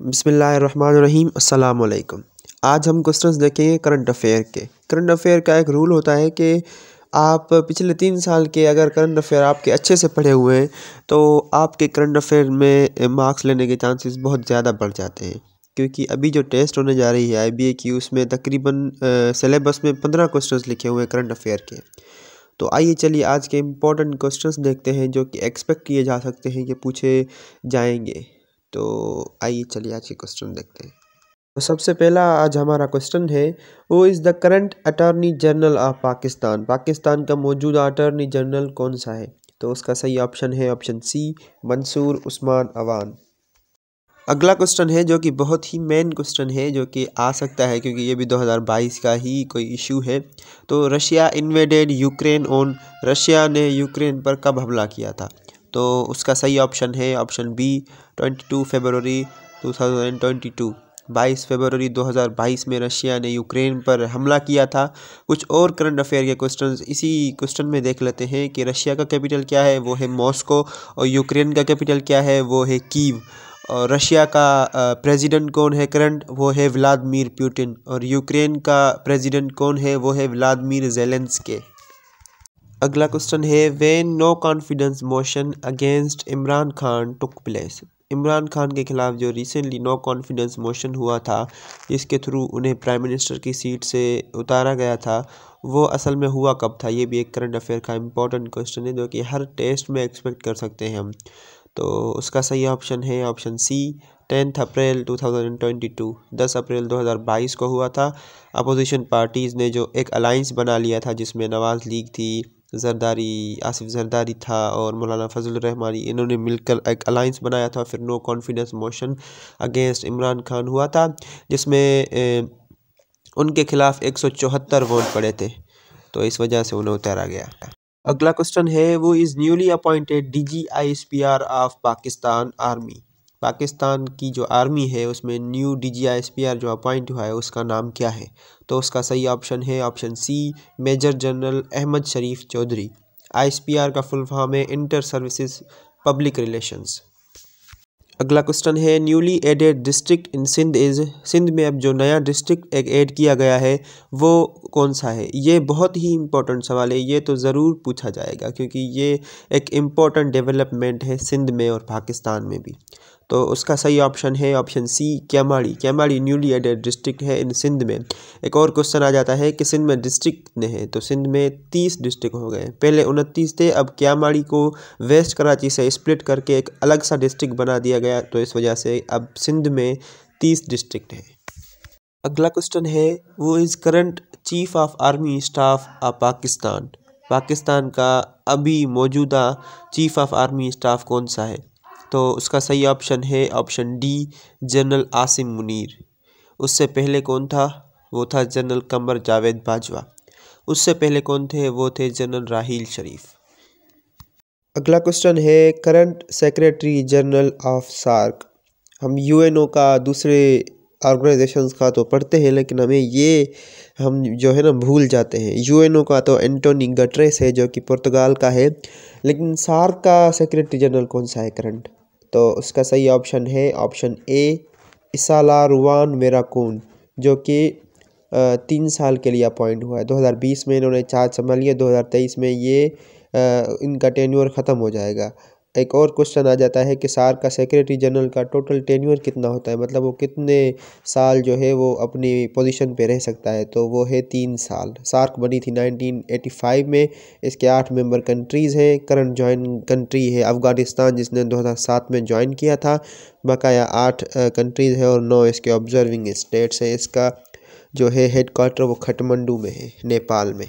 बसमीम् अल्लाम आज हम क्वेश्चंस देखेंगे करंट अफेयर के करंट अफेयर का एक रूल होता है कि आप पिछले तीन साल के अगर करंट अफेयर आपके अच्छे से पढ़े हुए हैं तो आपके करंट अफेयर में मार्क्स लेने के चांसेस बहुत ज़्यादा बढ़ जाते हैं क्योंकि अभी जो टेस्ट होने जा रही है आई बी ए की उसमें तकरीबन सिलेबस में पंद्रह क्वेश्चन लिखे हुए हैं करंट अफेयर के तो आइए चलिए आज के इम्पोर्टेंट क्वेश्चन देखते हैं जो कि एक्सपेक्ट किए जा सकते हैं कि पूछे जाएंगे तो आइए चलिए आज के क्वेश्चन देखते हैं तो सबसे पहला आज हमारा क्वेश्चन है वो is the current attorney general of Pakistan Pakistan का मौजूदा अटॉर्नी जनरल कौन सा है तो उसका सही ऑप्शन है ऑप्शन सी मंसूर उस्मान अवान अगला क्वेश्चन है जो कि बहुत ही मेन क्वेश्चन है जो कि आ सकता है क्योंकि ये भी 2022 का ही कोई इशू है तो Russia invaded Ukraine on Russia ने यूक्रेन पर कब हमला किया था तो उसका सही ऑप्शन है option B twenty two 2022 two thousand twenty two बाईस फरवरी 2022 में रशिया ने यूक्रेन पर हमला किया था कुछ और करंट अफेयर के क्वेश्चन इसी क्वेश्चन में देख लेते हैं कि रशिया का कैपिटल क्या है वो है मॉस्को और यूक्रेन का कैपिटल क्या है वो है कीव और रशिया का प्रेसिडेंट कौन है करंट वो है व्लादिमिर पुतिन और यूक्रेन का प्रेसिडेंट कौन है वो है जेलेंस जेलेंसके अगला क्वेश्चन है when no confidence motion against Imran Khan took place Imran Khan के ख़िलाफ़ जो रिसेंटली नो कॉन्फिडेंस मोशन हुआ था इसके थ्रू उन्हें प्राइम मिनिस्टर की सीट से उतारा गया था वो असल में हुआ कब था ये भी एक करंट अफेयर का इम्पोर्टेंट क्वेश्चन है जो कि हर टेस्ट में एक्सपेक्ट कर सकते हैं हम तो उसका सही ऑप्शन है ऑप्शन सी टेंथ अप्रैल 2022 10 अप्रैल 2022 को हुआ था अपोजिशन पार्टीज़ ने जो एक अलाइंस बना लिया था जिसमें नवाज़ लीग थी जरदारी आसिफ जरदारी था और मौलाना फजल रहमानी इन्होंने मिलकर एक अलाइंस बनाया था फिर no confidence motion against Imran Khan हुआ था जिसमें उनके खिलाफ एक सौ चौहत्तर वोट पड़े थे तो इस वजह से उन्हें उतारा गया अगला क्वेश्चन है वो is newly appointed D G I S P R of Pakistan army Pakistan की जो आर्मी है उसमें new D G I S P R जो अपॉइंट हुआ है उसका नाम क्या है तो उसका सही ऑप्शन है option C major general Ahmed Sharif Chaudhry I S P R का फुल फॉर्म है इंटर सर्विसेज पब्लिक रिलेशंस अगला क्वेश्चन है newly added district in Sindh is Sindh में अब जो नया डिस्ट्रिक्ट ऐड किया गया है वो कौन सा है ये बहुत ही इम्पोर्टेंट सवाल है ये तो ज़रूर पूछा जाएगा क्योंकि ये एक इम्पोर्टेंट डेवलपमेंट है सिंध में और पाकिस्तान में भी तो उसका सही ऑप्शन है option C Keamari Keamari newly added district है इन सिंध में एक और क्वेश्चन आ जाता है कि सिंध में डिस्ट्रिक्ट कितने हैं तो सिंध में तीस डिस्ट्रिक्ट हो गए पहले उनतीस थे अब कैमाड़ी को वेस्ट कराची से स्प्लिट करके एक अलग सा डिस्ट्रिक्ट बना दिया गया तो इस वजह से अब सिंध में तीस डिस्ट्रिक्ट हैं अगला क्वेश्चन है वो is current chief of army staff of Pakistan Pakistan का अभी मौजूदा चीफ ऑफ आर्मी स्टाफ कौन सा है तो उसका सही ऑप्शन है option D general Asim Munir उससे पहले कौन था वो था जनरल कमर जावेद बाजवा उससे पहले कौन थे वो थे जनरल राहील शरीफ अगला क्वेश्चन है current secretary general of SAARC हम यूएनओ का दूसरे ऑर्गेनाइजेशन का तो पढ़ते हैं लेकिन हमें ये हम जो है ना भूल जाते हैं यूएनओ का तो एंटोनी गटरेस है जो कि पुर्तगाल का है लेकिन सार्क का सेक्रेटरी जनरल कौन सा है करंट तो उसका सही ऑप्शन है ऑप्शन ए मेरा मेराकून जो कि तीन साल के लिए अपॉइंट हुआ है 2020 में इन्होंने चार्ज संभाल लिया 2023 में ये इनका टेन्यूअर ख़त्म हो जाएगा एक और क्वेश्चन आ जाता है कि सार का सेक्रेटरी जनरल का टोटल टेन्यूअर कितना होता है मतलब वो कितने साल जो है वो अपनी पोजीशन पे रह सकता है तो वो है तीन साल सार्क बनी थी 1985 में इसके आठ मेंबर कंट्रीज़ हैं करंट जॉइन कंट्री है अफ़गानिस्तान जिसने 2007 में ज्वाइन किया था बकाया आठ कंट्रीज़ है और नौ इसके ऑब्जर्विंग स्टेट्स हैं इसका जो है हेड क्वार्टर वो खटमंडू में है नेपाल में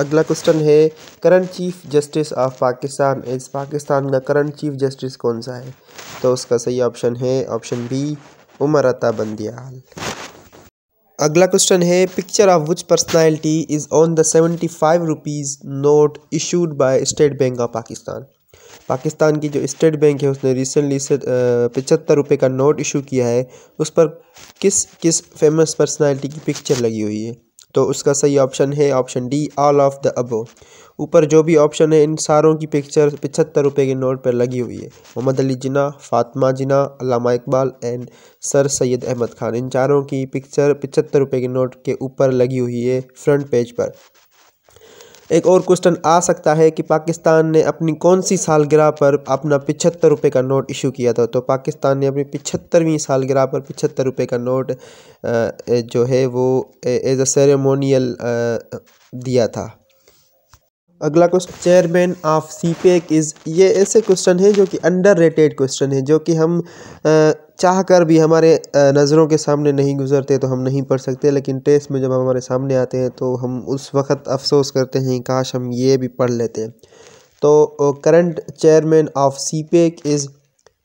अगला क्वेश्चन है current chief justice of Pakistan इस पाकिस्तान का करंट चीफ जस्टिस कौन सा है तो उसका सही ऑप्शन है ऑप्शन बी उमर अता बंदियाल अगला क्वेश्चन है picture of which personality is on the seventy five rupees note issued by State Bank of Pakistan Pakistan की जो स्टेट बैंक है उसने रिसेंटली से पचहत्तर रुपये का नोट इशू किया है उस पर किस किस फेमस पर्सनालिटी की पिक्चर लगी हुई है तो उसका सही ऑप्शन है option D all of the above ऊपर जो भी ऑप्शन है इन सारों की पिक्चर पिछहत्तर रुपये के नोट पर लगी हुई है मोहम्मद अली जिना फ़ातमा जिना अलामा इकबाल एंड सर सैयद अहमद खान इन चारों की पिक्चर पिछहत्तर रुपये के नोट के ऊपर लगी हुई है फ्रंट पेज पर एक और क्वेश्चन आ सकता है कि पाकिस्तान ने अपनी कौन सी सालगिरह पर अपना पिछहत्तर रुपये का नोट इशू किया था तो पाकिस्तान ने अपनी पिछहत्तरवीं सालगिरह पर पिछहत्तर रुपये का नोट जो है वो एज अ सेरेमोनियल दिया था अगला question chairman of CPEC is ये ऐसे क्वेश्चन हैं जो कि अंडर रेटेड क्वेश्चन हैं जो कि हम चाह कर भी हमारे नज़रों के सामने नहीं गुजरते तो हम नहीं पढ़ सकते लेकिन टेस्ट में जब हमारे सामने आते हैं तो हम उस वक्त अफसोस करते हैं काश हम ये भी पढ़ लेते हैं तो current chairman of CPEC is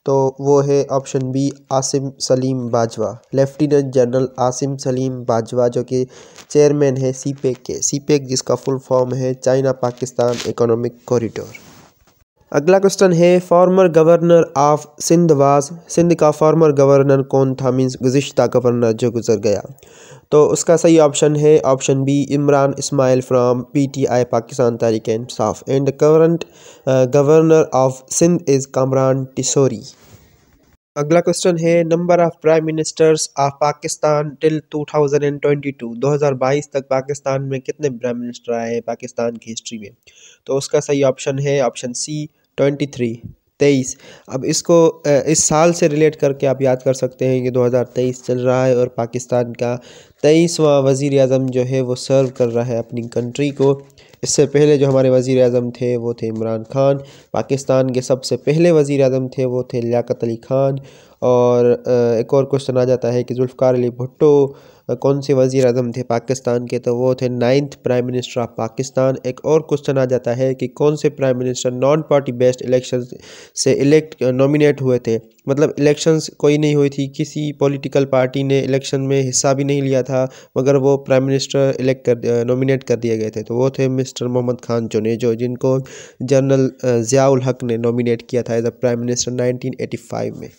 तो वो है option B Asim Saleem Bajwa lieutenant general Asim Saleem Bajwa जो कि चेयरमैन है सी के सी जिसका फुल फॉर्म है चाइना पाकिस्तान इकोनॉमिक कॉरिडोर अगला क्वेश्चन है फॉर्मर गवर्नर ऑफ सिंधवास सिंध का फॉर्मर गवर्नर कौन था मीन्स गुजशत गवर्नर जो गुजर गया तो उसका सही ऑप्शन है option B Imran Ismail from PTI Pakistan Tehreek Insaf and current governor of Sindh is Kamran Tessori अगला क्वेश्चन है number of prime ministers of Pakistan till 2022 2022 तक पाकिस्तान में कितने प्राइम मिनिस्टर आए हैं पाकिस्तान की हिस्ट्री में तो उसका सही ऑप्शन है ऑप्शन सी ट्वेंटी थ्री तेईस अब इसको इस साल से रिलेट करके आप याद कर सकते हैं कि 2023 चल रहा है और पाकिस्तान का तेईसवा वज़ी अजम जो है वो सर्व कर रहा है अपनी कंट्री को इससे पहले जो हमारे वज़ी अजम थे वो थे इमरान खान पाकिस्तान के सबसे पहले वज़ी अजम थे वो थे लियाकत अली खान और एक और क्वेश्चन आ जाता है कि जुल्फ़ार अली भुट्टो कौन से वज़ी अजम थे पाकिस्तान के तो वो थे ninth prime minister of Pakistan एक और क्वेश्चन आ जाता है कि कौन से prime minister non party based election से इलेक्ट नॉमिनेट हुए थे मतलब इलेक्शंस कोई नहीं हुई थी किसी पॉलिटिकल पार्टी ने इलेक्शन में हिस्सा भी नहीं लिया था मगर वो प्राइम मिनिस्टर इलेक्ट कर नॉमिनेट कर दिए गए थे तो वो थे मिस्टर मोहम्मद खान चुने जो जिनको जनरल ज़ियाउल हक ने नॉमिनेट किया था एज अ प्राइम मिनिस्टर 1985 में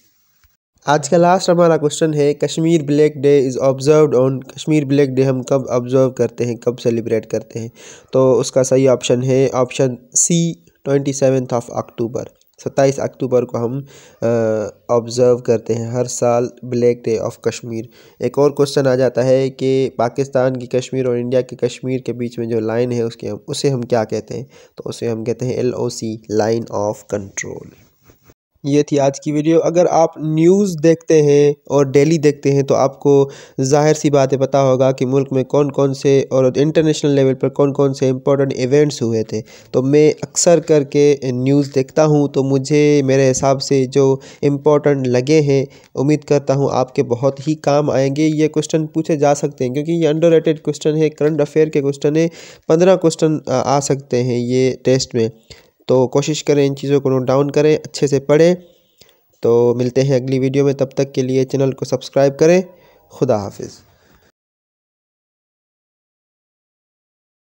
आज का लास्ट हमारा क्वेश्चन है Kashmir black day is observe on Kashmir black day हम कब ऑब्जर्व करते हैं कब सेलिब्रेट करते हैं तो उसका सही ऑप्शन है option C twenty seventh of October सत्ताईस अक्टूबर को हम ऑब्ज़र्व करते हैं हर साल ब्लैक डे ऑफ कश्मीर एक और क्वेश्चन आ जाता है कि पाकिस्तान की कश्मीर और इंडिया की कश्मीर के बीच में जो लाइन है उसके हम उसे हम क्या कहते हैं तो उसे हम कहते हैं L O C line of control ये थी आज की वीडियो अगर आप न्यूज़ देखते हैं और डेली देखते हैं तो आपको जाहिर सी बात है पता होगा कि मुल्क में कौन कौन से और इंटरनेशनल लेवल पर कौन कौन से इम्पोर्टेंट इवेंट्स हुए थे तो मैं अक्सर करके न्यूज़ देखता हूं तो मुझे मेरे हिसाब से जो इम्पोर्टेंट लगे हैं उम्मीद करता हूँ आपके बहुत ही काम आएंगे ये क्वेश्चन पूछे जा सकते हैं क्योंकि ये अंडर क्वेश्चन है करंट अफेयर के क्वेश्चन है पंद्रह क्वेश्चन आ सकते हैं ये टेस्ट में तो कोशिश करें इन चीज़ों को नोट डाउन करें अच्छे से पढ़ें तो मिलते हैं अगली वीडियो में तब तक के लिए चैनल को सब्सक्राइब करें खुदा हाफिज़